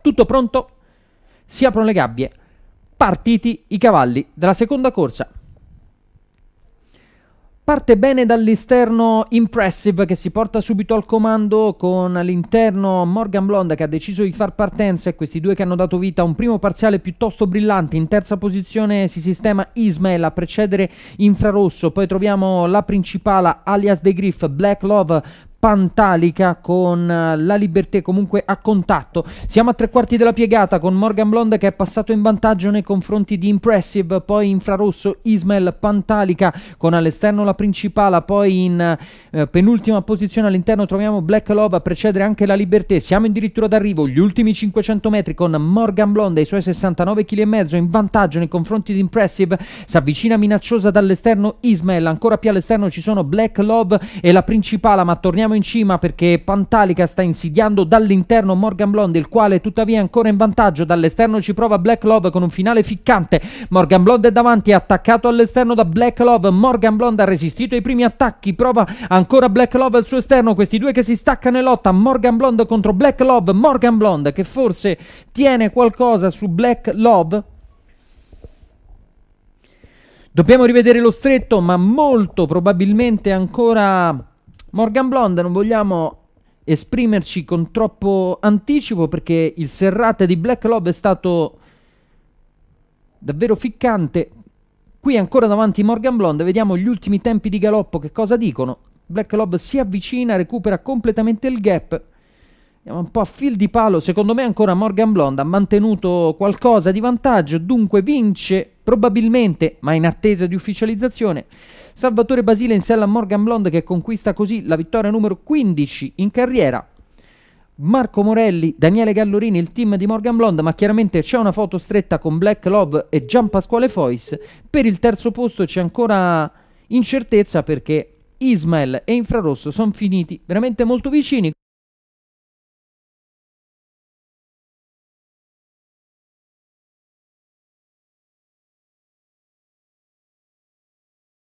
Tutto pronto? Si aprono le gabbie. Partiti i cavalli della seconda corsa. Parte bene dall'esterno Impressive che si porta subito al comando con all'interno Morgan Blonde che ha deciso di far partenza e questi due che hanno dato vita a un primo parziale piuttosto brillante. In terza posizione si sistema Ismael a precedere Infrarosso, poi troviamo la principale alias De Griff, Black Love, pantalica con eh, la Liberté comunque a contatto. Siamo a tre quarti della piegata con Morgan Blonde che è passato in vantaggio nei confronti di Impressive, poi infrarosso Ismael Pantalica con all'esterno la Principala, poi in eh, penultima posizione all'interno troviamo Black Love a precedere anche la Liberté. Siamo addirittura d'arrivo, gli ultimi 500 metri con Morgan Blonde i suoi 69 kg e mezzo in vantaggio nei confronti di Impressive. Si avvicina minacciosa dall'esterno Ismael, ancora più all'esterno ci sono Black Love e la Principala, ma torniamo torniamo in cima perché Pantalica sta insidiando dall'interno Morgan Blonde, il quale tuttavia è ancora in vantaggio. Dall'esterno ci prova Black Love con un finale ficcante. Morgan Blonde è davanti, attaccato all'esterno da Black Love. Morgan Blonde ha resistito ai primi attacchi, prova ancora Black Love al suo esterno. Questi due che si staccano e lotta. Morgan Blonde contro Black Love. Morgan Blonde che forse tiene qualcosa su Black Love. Dobbiamo rivedere lo stretto, ma molto probabilmente ancora Morgan Blonde non vogliamo esprimerci con troppo anticipo perché il serrate di Black Lob è stato davvero ficcante. Qui ancora davanti Morgan Blonde, vediamo gli ultimi tempi di galoppo che cosa dicono. Black Lob si avvicina, recupera completamente il gap. Andiamo un po' a fil di palo, secondo me ancora Morgan Blonde ha mantenuto qualcosa di vantaggio, dunque vince Probabilmente, ma in attesa di ufficializzazione, Salvatore Basile insella Morgan Blonde che conquista così la vittoria numero 15 in carriera. Marco Morelli, Daniele Gallorini, il team di Morgan Blonde, ma chiaramente c'è una foto stretta con Black Love e Gian Pasquale Fois. Per il terzo posto c'è ancora incertezza perché Ismael e Infrarosso sono finiti veramente molto vicini.